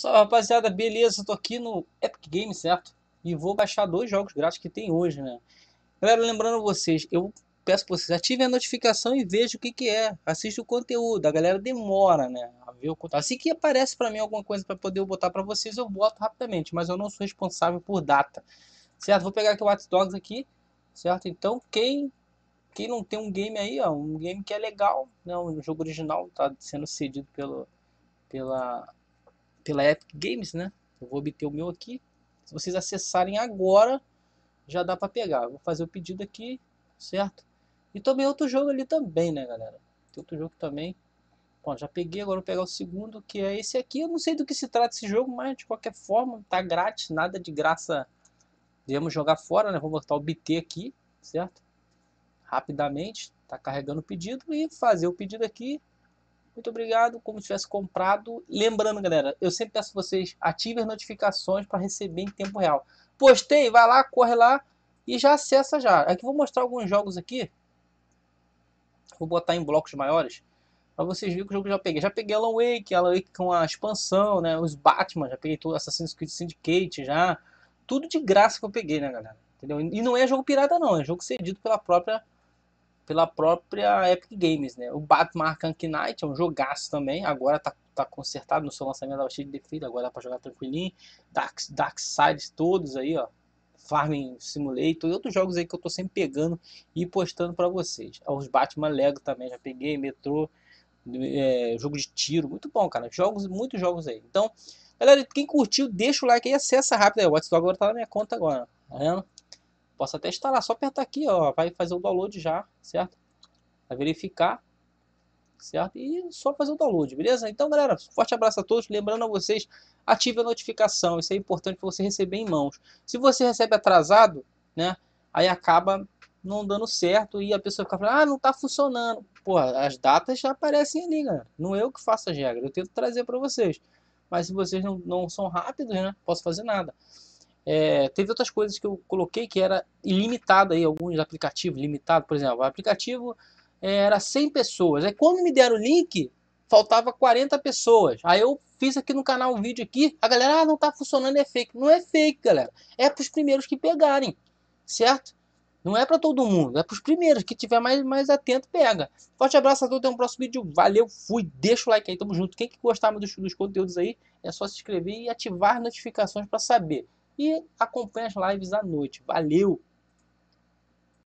Salve rapaziada, beleza? Tô aqui no Epic Games, certo? E vou baixar dois jogos grátis que tem hoje, né? Galera, lembrando vocês, eu peço que vocês ativem a notificação e vejam o que que é. assiste o conteúdo, a galera demora, né? A ver o conteúdo. Assim que aparece para mim alguma coisa para poder botar para vocês, eu boto rapidamente, mas eu não sou responsável por data. Certo? Vou pegar aqui o Watch Dogs aqui, certo? Então, quem quem não tem um game aí, ó, um game que é legal, né? Um jogo original tá sendo cedido pelo pela pela Epic Games, né? Eu vou obter o meu aqui. Se vocês acessarem agora, já dá para pegar. Vou fazer o pedido aqui, certo? E também outro jogo ali também, né, galera? Tem outro jogo também. Bom, já peguei, agora vou pegar o segundo, que é esse aqui. Eu não sei do que se trata esse jogo, mas de qualquer forma, tá grátis, nada de graça. Devemos jogar fora, né? Vou botar o BT aqui, certo? Rapidamente, tá carregando o pedido e fazer o pedido aqui. Muito obrigado, como tivesse comprado. Lembrando, galera, eu sempre peço vocês ativem as notificações para receber em tempo real. Postei, vai lá, corre lá e já acessa já. Aqui vou mostrar alguns jogos aqui. Vou botar em blocos maiores para vocês verem que o jogo que eu já peguei. Já peguei Alan Wake, Alan Wake com a expansão, né? Os Batman, já peguei todo Assassin's Creed Syndicate, já. Tudo de graça que eu peguei, né, galera? Entendeu? E não é jogo pirata não, é jogo cedido pela própria pela própria Epic Games, né? O Batman Arkham Knight é um jogaço também, agora tá, tá consertado no seu lançamento, tava cheio de defeito, agora dá é pra jogar tranquilinho. Dark, Dark Sides todos aí, ó. Farming Simulator e outros jogos aí que eu tô sempre pegando e postando para vocês. É os Batman Lego também já peguei, Metro, é, jogo de tiro, muito bom, cara. Jogos, muitos jogos aí. Então, galera, quem curtiu, deixa o like aí, acessa rápido aí. O WhatsApp agora tá na minha conta agora, tá vendo? Posso até instalar, só apertar aqui, ó, vai fazer o download já, certo? Vai verificar, certo? E só fazer o download, beleza? Então, galera, forte abraço a todos. Lembrando a vocês, ative a notificação, isso é importante para você receber em mãos. Se você recebe atrasado, né, aí acaba não dando certo e a pessoa fica falando, ah, não tá funcionando. Porra, as datas já aparecem ali, galera. Não é eu que faço as regras, eu tento trazer para vocês. Mas se vocês não, não são rápidos, né, posso fazer nada. É, teve outras coisas que eu coloquei que era ilimitado aí, alguns aplicativos limitado, por exemplo, o aplicativo é, era 100 pessoas. Aí quando me deram o link, faltava 40 pessoas. Aí eu fiz aqui no canal um vídeo aqui, a galera, ah, não tá funcionando, é fake. Não é fake, galera. É para os primeiros que pegarem, certo? Não é para todo mundo, é para os primeiros. Que tiver mais, mais atento, pega. Forte abraço a todos, até um próximo vídeo. Valeu, fui. Deixa o like aí, tamo junto. Quem que gostar dos, dos conteúdos aí, é só se inscrever e ativar as notificações para saber e acompanhe as lives à noite. Valeu!